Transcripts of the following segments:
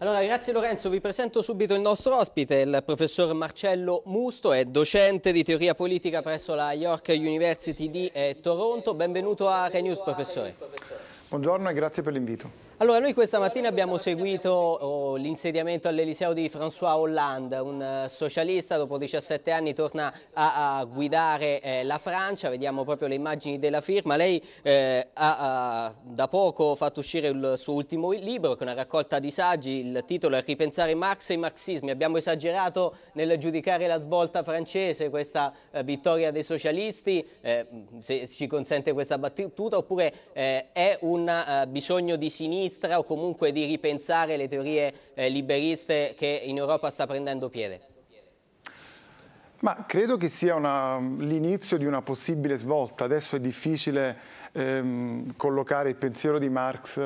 Allora, grazie Lorenzo, vi presento subito il nostro ospite, il professor Marcello Musto, è docente di teoria politica presso la York University di eh, Toronto. Benvenuto a Renews, professore. Buongiorno e grazie per l'invito. Allora, noi questa mattina abbiamo seguito oh, l'insediamento all'Eliseo di François Hollande, un eh, socialista, dopo 17 anni torna a, a guidare eh, la Francia, vediamo proprio le immagini della firma. Lei eh, ha, ha, da poco fatto uscire il suo ultimo libro, che è una raccolta di saggi, il titolo è Ripensare Marx e i marxismi. Abbiamo esagerato nel giudicare la svolta francese, questa eh, vittoria dei socialisti, eh, se ci consente questa battuta, oppure eh, è un uh, bisogno di sinistra sinistra o comunque di ripensare le teorie eh, liberiste che in Europa sta prendendo piede? Ma credo che sia l'inizio di una possibile svolta. Adesso è difficile ehm, collocare il pensiero di Marx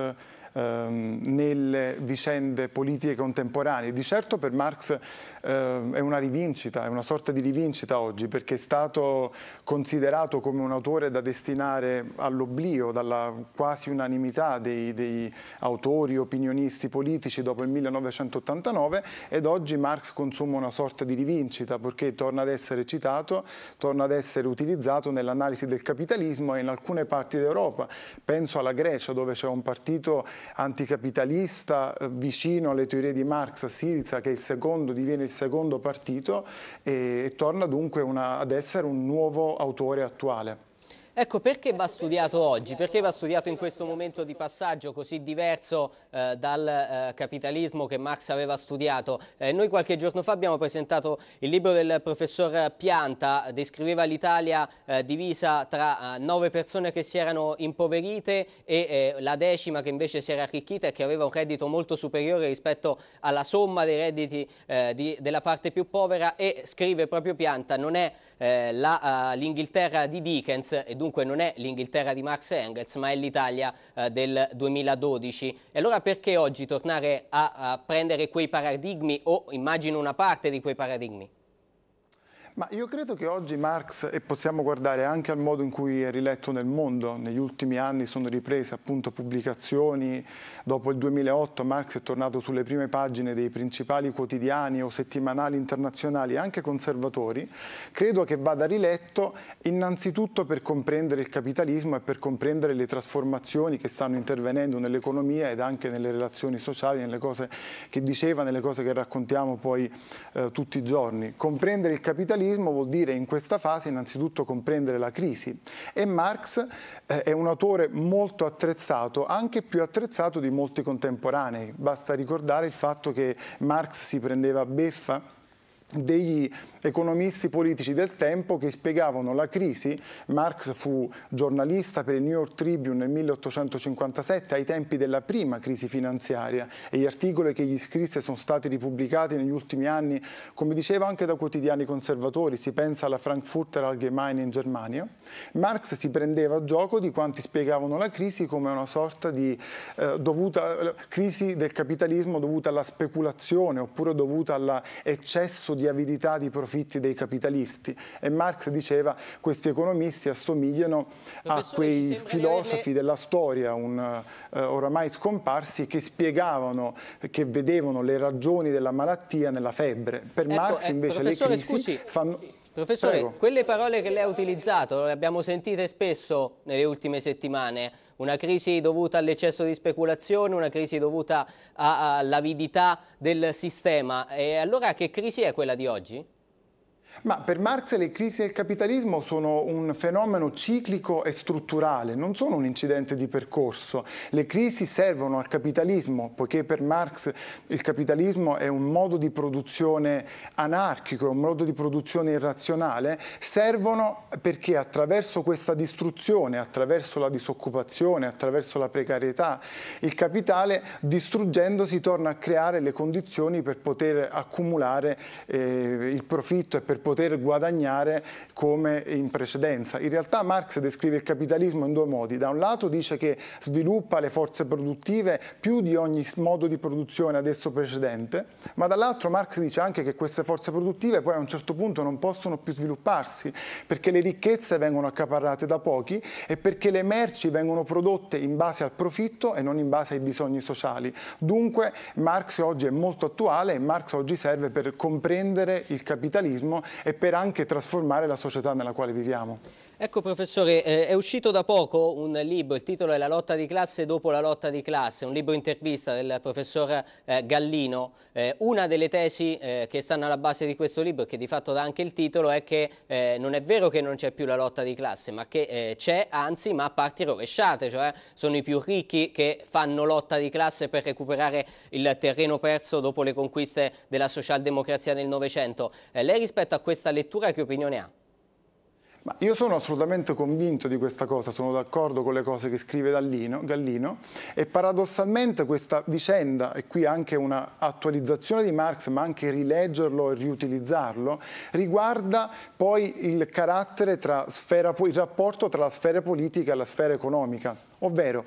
ehm, nelle vicende politiche contemporanee. Di certo per Marx eh, è una rivincita, è una sorta di rivincita oggi, perché è stato considerato come un autore da destinare all'oblio dalla quasi unanimità dei, dei, autori, opinionisti politici dopo il 1989 ed oggi Marx consuma una sorta di rivincita perché torna ad essere citato, torna ad essere utilizzato nell'analisi del capitalismo e in alcune parti d'Europa. Penso alla Grecia dove c'è un partito anticapitalista eh, vicino alle teorie di Marx, Siriza, che secondo, diviene il secondo partito e, e torna dunque una, ad essere un nuovo autore attuale. Ecco, perché va studiato oggi? Perché va studiato in questo momento di passaggio così diverso eh, dal eh, capitalismo che Marx aveva studiato? Eh, noi qualche giorno fa abbiamo presentato il libro del professor Pianta, descriveva l'Italia eh, divisa tra eh, nove persone che si erano impoverite e eh, la decima che invece si era arricchita e che aveva un reddito molto superiore rispetto alla somma dei redditi di, della parte più povera e scrive proprio Pianta, non è l'Inghilterra di Dickens dunque non è l'Inghilterra di Marx e Engels ma è l'Italia eh, del 2012. E allora perché oggi tornare a, a prendere quei paradigmi o immagino una parte di quei paradigmi? Ma io credo che oggi Marx, e possiamo guardare anche al modo in cui è riletto nel mondo, negli ultimi anni sono riprese appunto pubblicazioni, dopo il 2008 Marx è tornato sulle prime pagine dei principali quotidiani o settimanali internazionali, anche conservatori, credo che vada riletto innanzitutto per comprendere il capitalismo e per comprendere le trasformazioni che stanno intervenendo nell'economia ed anche nelle relazioni sociali, nelle cose che diceva, nelle cose che raccontiamo poi eh, tutti i giorni. Comprendere il capitalismo L'anticapitalismo vuol dire in questa fase innanzitutto comprendere la crisi e Marx eh, è un autore molto attrezzato, anche più attrezzato di molti contemporanei. Basta ricordare il fatto che Marx si prendeva beffa degli economisti politici del tempo che spiegavano la crisi. Marx fu giornalista per il New York Tribune nel 1857 ai tempi della prima crisi finanziaria e gli articoli che gli scrisse sono stati ripubblicati negli ultimi anni, come diceva anche da quotidiani conservatori, si pensa alla Frankfurter Allgemeine in Germania. Marx si prendeva a gioco di quanti spiegavano la crisi come una sorta di eh, dovuta, crisi del capitalismo dovuta alla speculazione oppure dovuta all'eccesso di di avidità di profitti dei capitalisti e Marx diceva questi economisti assomigliano a quei filosofi le... della storia un, eh, oramai scomparsi che spiegavano, che vedevano le ragioni della malattia nella febbre. Per ecco, Marx ecco, invece le crisi scusi, fanno... Scusi Professore, Prego. quelle parole che lei ha utilizzato le abbiamo sentite spesso nelle ultime settimane, una crisi dovuta all'eccesso di speculazione, una crisi dovuta all'avidità del sistema. E allora che crisi è quella di oggi? Ma per Marx le crisi del capitalismo sono un fenomeno ciclico e strutturale, non sono un incidente di percorso. Le crisi servono al capitalismo, poiché per Marx il capitalismo è un modo di produzione anarchico, è un modo di produzione irrazionale, servono perché attraverso questa distruzione, attraverso la disoccupazione, attraverso la precarietà, il capitale distruggendosi torna a creare le condizioni per poter accumulare eh, il profitto e per poter guadagnare come in precedenza. In realtà Marx descrive il capitalismo in due modi. Da un lato dice che sviluppa le forze produttive più di ogni modo di produzione adesso precedente, ma dall'altro Marx dice anche che queste forze produttive poi a un certo punto non possono più svilupparsi perché le ricchezze vengono accaparrate da pochi e perché le merci vengono prodotte in base al profitto e non in base ai bisogni sociali. Dunque Marx oggi è molto attuale e Marx oggi serve per comprendere il capitalismo e per anche trasformare la società nella quale viviamo. Ecco professore, eh, è uscito da poco un libro, il titolo è La lotta di classe dopo la lotta di classe, un libro intervista del professor eh, Gallino. Eh, una delle tesi eh, che stanno alla base di questo libro e che di fatto dà anche il titolo è che eh, non è vero che non c'è più la lotta di classe, ma che eh, c'è anzi ma a parti rovesciate, cioè sono i più ricchi che fanno lotta di classe per recuperare il terreno perso dopo le conquiste della socialdemocrazia nel Novecento. lei rispetto a questa lettura, che opinione ha? Ma io sono assolutamente convinto di questa cosa, sono d'accordo con le cose che scrive Gallino, Gallino, e paradossalmente questa vicenda, e qui anche una attualizzazione di Marx, ma anche rileggerlo e riutilizzarlo, riguarda poi il carattere tra sfera, il rapporto tra la sfera politica e la sfera economica, ovvero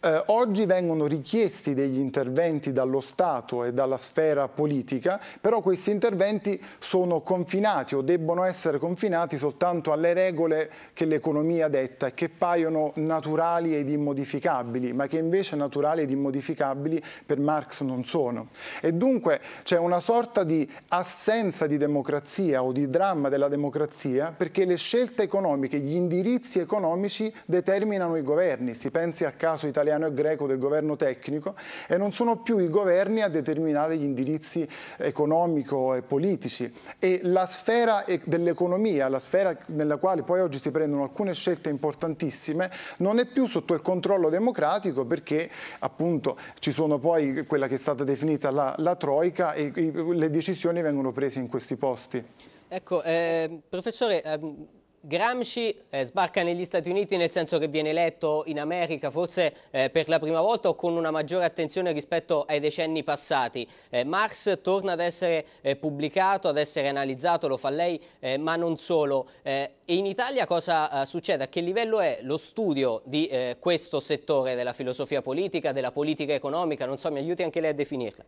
eh, oggi vengono richiesti degli interventi dallo Stato e dalla sfera politica, però questi interventi sono confinati o debbono essere confinati soltanto alle regole che l'economia detta e che paiono naturali ed immodificabili, ma che invece naturali ed immodificabili per Marx non sono. E dunque c'è una sorta di assenza di democrazia o di dramma della democrazia perché le scelte economiche, gli indirizzi economici determinano i governi. Si pensi al caso italiano italiano e greco del governo tecnico e non sono più i governi a determinare gli indirizzi economico e politici e la sfera dell'economia, la sfera nella quale poi oggi si prendono alcune scelte importantissime, non è più sotto il controllo democratico perché appunto ci sono poi quella che è stata definita la, la troica e, le decisioni vengono prese in questi posti. Ecco, eh, professore, ehm Gramsci eh, sbarca negli Stati Uniti nel senso che viene eletto in America forse eh, per la prima volta o con una maggiore attenzione rispetto ai decenni passati. Eh, Marx torna ad essere eh, pubblicato, ad essere analizzato, lo fa lei, eh, ma non solo. Eh, e in Italia cosa succede? A che livello è lo studio di questo settore della filosofia politica, della politica economica? Non so, mi aiuti anche lei a definirla.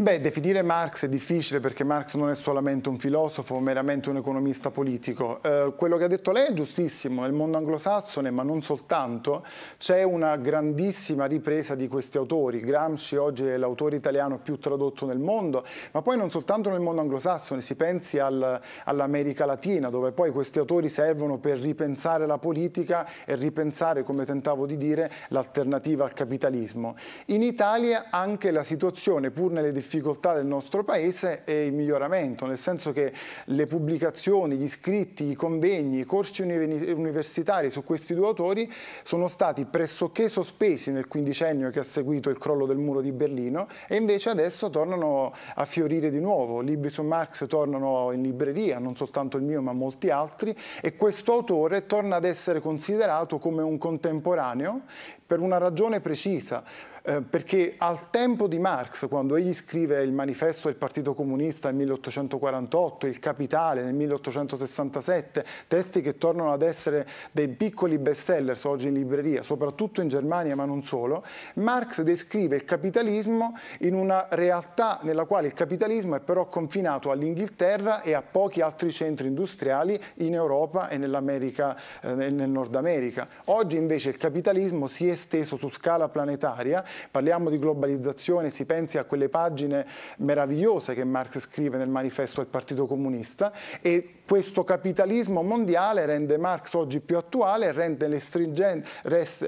Beh, definire Marx è difficile perché Marx non è solamente un filosofo, meramente un economista politico. Eh, quello che ha detto lei è giustissimo, nel mondo anglosassone, ma non soltanto, c'è una grandissima ripresa di questi autori. Gramsci oggi è l'autore italiano più tradotto nel mondo, ma poi non soltanto nel mondo anglosassone, si pensi al, all'America Latina, dove poi questi autori servono per ripensare la politica e ripensare, come tentavo di dire, l'alternativa al capitalismo. In Italia anche la situazione, pur nelle difficoltà, difficoltà del nostro Paese è il miglioramento, nel senso che le pubblicazioni, gli scritti, i convegni, i corsi universitari su questi due autori sono stati pressoché sospesi nel quindicennio che ha seguito il crollo del muro di Berlino e invece adesso tornano a fiorire di nuovo. Libri su Marx tornano in libreria, non soltanto il mio ma molti altri e questo autore torna ad essere considerato come un contemporaneo per una ragione precisa eh, perché al tempo di Marx, quando egli scrive il manifesto del Partito Comunista nel 1848, il Capitale nel 1867, testi che tornano ad essere dei piccoli bestsellers oggi in libreria, soprattutto in Germania ma non solo, Marx descrive il capitalismo in una realtà nella quale il capitalismo è però confinato all'Inghilterra e a pochi altri centri industriali in Europa e nell'America, eh, nel Nord America. Oggi invece il capitalismo si è esteso su scala planetaria Parliamo di globalizzazione, si pensi a quelle pagine meravigliose che Marx scrive nel manifesto del Partito Comunista e questo capitalismo mondiale rende Marx oggi più attuale e rende le,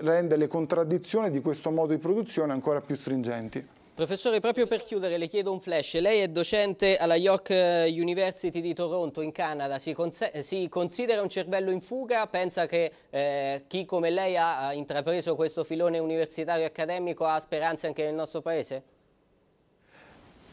rende le contraddizioni di questo modo di produzione ancora più stringenti. Professore, proprio per chiudere le chiedo un flash. Lei è docente alla York eh, University di Toronto in Canada. Si, si considera un cervello in fuga? Pensa che eh, chi come lei ha intrapreso questo filone universitario e accademico ha speranze anche nel nostro paese?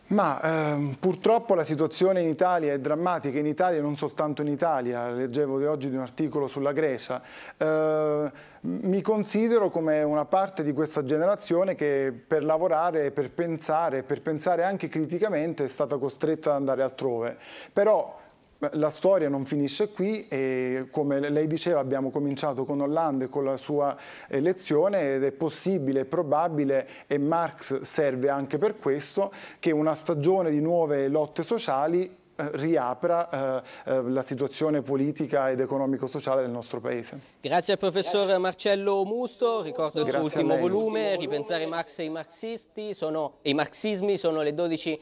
Ma ehm, purtroppo la situazione in Italia è drammatica, in Italia e non soltanto in Italia, leggevo di oggi di un articolo sulla Grecia. Eh, mi considero come una parte di questa generazione che per lavorare, per pensare, per pensare anche criticamente è stata costretta ad andare altrove. Però la storia non finisce qui e come lei diceva abbiamo cominciato con Hollande e con la sua elezione ed è possibile, è probabile e Marx serve anche per questo che una stagione di nuove lotte sociali eh, riapra eh, eh, la situazione politica ed economico-sociale del nostro Paese. Grazie al professor Marcello Musto, ricordo il suo ultimo volume, Ripensare Marx e i marxisti, sono, i marxismi sono le 12...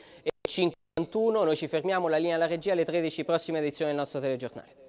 51, noi ci fermiamo, la linea alla regia alle 13, prossima edizione del nostro telegiornale.